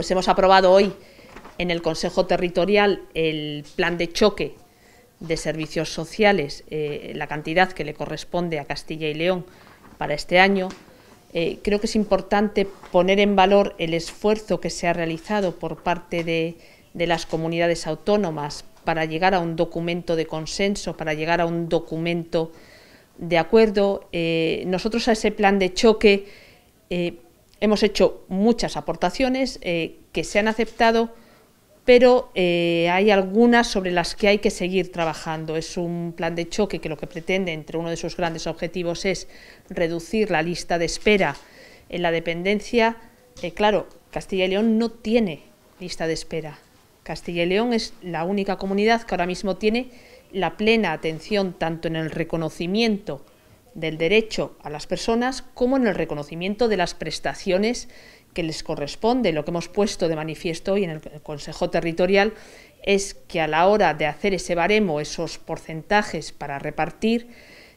Pues hemos aprobado hoy en el Consejo Territorial el plan de choque de servicios sociales, eh, la cantidad que le corresponde a Castilla y León para este año. Eh, creo que es importante poner en valor el esfuerzo que se ha realizado por parte de, las comunidades autónomas para llegar a un documento de consenso, para llegar a un documento de acuerdo. Eh, nosotros a ese plan de choque Hemos hecho muchas aportaciones eh, que se han aceptado, pero eh, hay algunas sobre las que hay que seguir trabajando. Es un plan de choque que lo que pretende, entre uno de sus grandes objetivos, es reducir la lista de espera en la dependencia. Eh, claro, Castilla y León no tiene lista de espera. Castilla y León es la única comunidad que ahora mismo tiene la plena atención tanto en el reconocimiento del derecho a las personas como en el reconocimiento de las prestaciones que les corresponde. Lo que hemos puesto de manifiesto hoy en el Consejo Territorial es que a la hora de hacer ese baremo, esos porcentajes para repartir,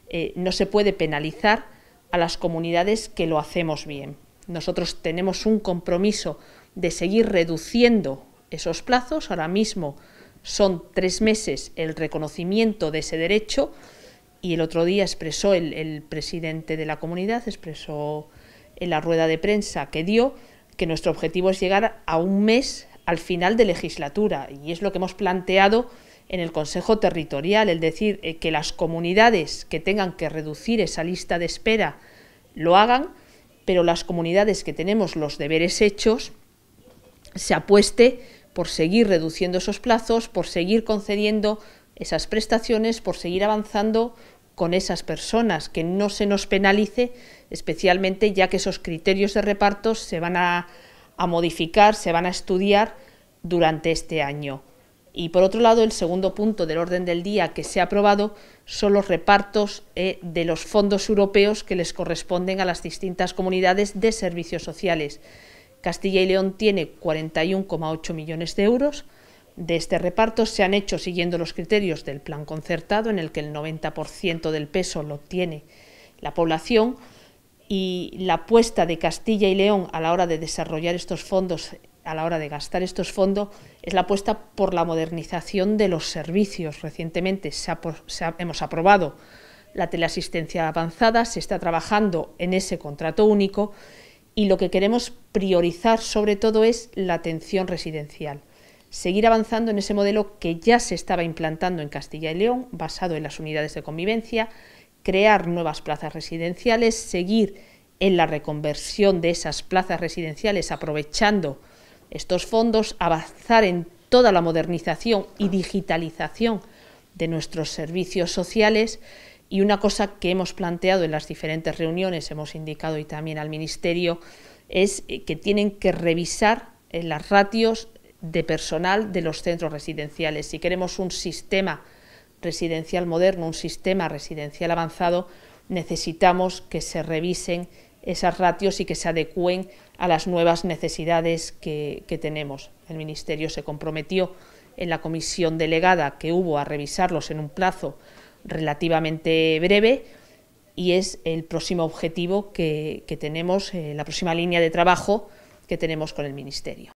eh, no se puede penalizar a las comunidades que lo hacemos bien. Nosotros tenemos un compromiso de seguir reduciendo esos plazos. Ahora mismo son tres meses el reconocimiento de ese derecho y el otro día expresó el, presidente de la comunidad, expresó en la rueda de prensa que dio que nuestro objetivo es llegar a un mes al final de legislatura y es lo que hemos planteado en el Consejo Territorial, es decir, eh, que las comunidades que tengan que reducir esa lista de espera lo hagan, pero las comunidades que tenemos los deberes hechos se apueste por seguir reduciendo esos plazos, por seguir concediendo esas prestaciones, por seguir avanzando con esas personas, que no se nos penalice, especialmente ya que esos criterios de reparto se van a, modificar, se van a estudiar durante este año. Y por otro lado, el segundo punto del orden del día que se ha aprobado son los repartos eh, de los fondos europeos que les corresponden a las distintas comunidades de servicios sociales. Castilla y León tiene 41,8 millones de euros, de este reparto se han hecho siguiendo los criterios del plan concertado, en el que el 90% del peso lo tiene la población, y la apuesta de Castilla y León a la hora de desarrollar estos fondos, a la hora de gastar estos fondos, es la apuesta por la modernización de los servicios. Recientemente hemos aprobado la teleasistencia avanzada, se está trabajando en ese contrato único y lo que queremos priorizar sobre todo es la atención residencial seguir avanzando en ese modelo que ya se estaba implantando en Castilla y León, basado en las unidades de convivencia, crear nuevas plazas residenciales, seguir en la reconversión de esas plazas residenciales aprovechando estos fondos, avanzar en toda la modernización y digitalización de nuestros servicios sociales y una cosa que hemos planteado en las diferentes reuniones, hemos indicado y también al Ministerio, es eh, que tienen que revisar eh, las ratios de personal de los centros residenciales. Si queremos un sistema residencial moderno, un sistema residencial avanzado, necesitamos que se revisen esas ratios y que se adecúen a las nuevas necesidades que, tenemos. El Ministerio se comprometió en la comisión delegada que hubo a revisarlos en un plazo relativamente breve y es el próximo objetivo que, tenemos, eh, la próxima línea de trabajo que tenemos con el Ministerio.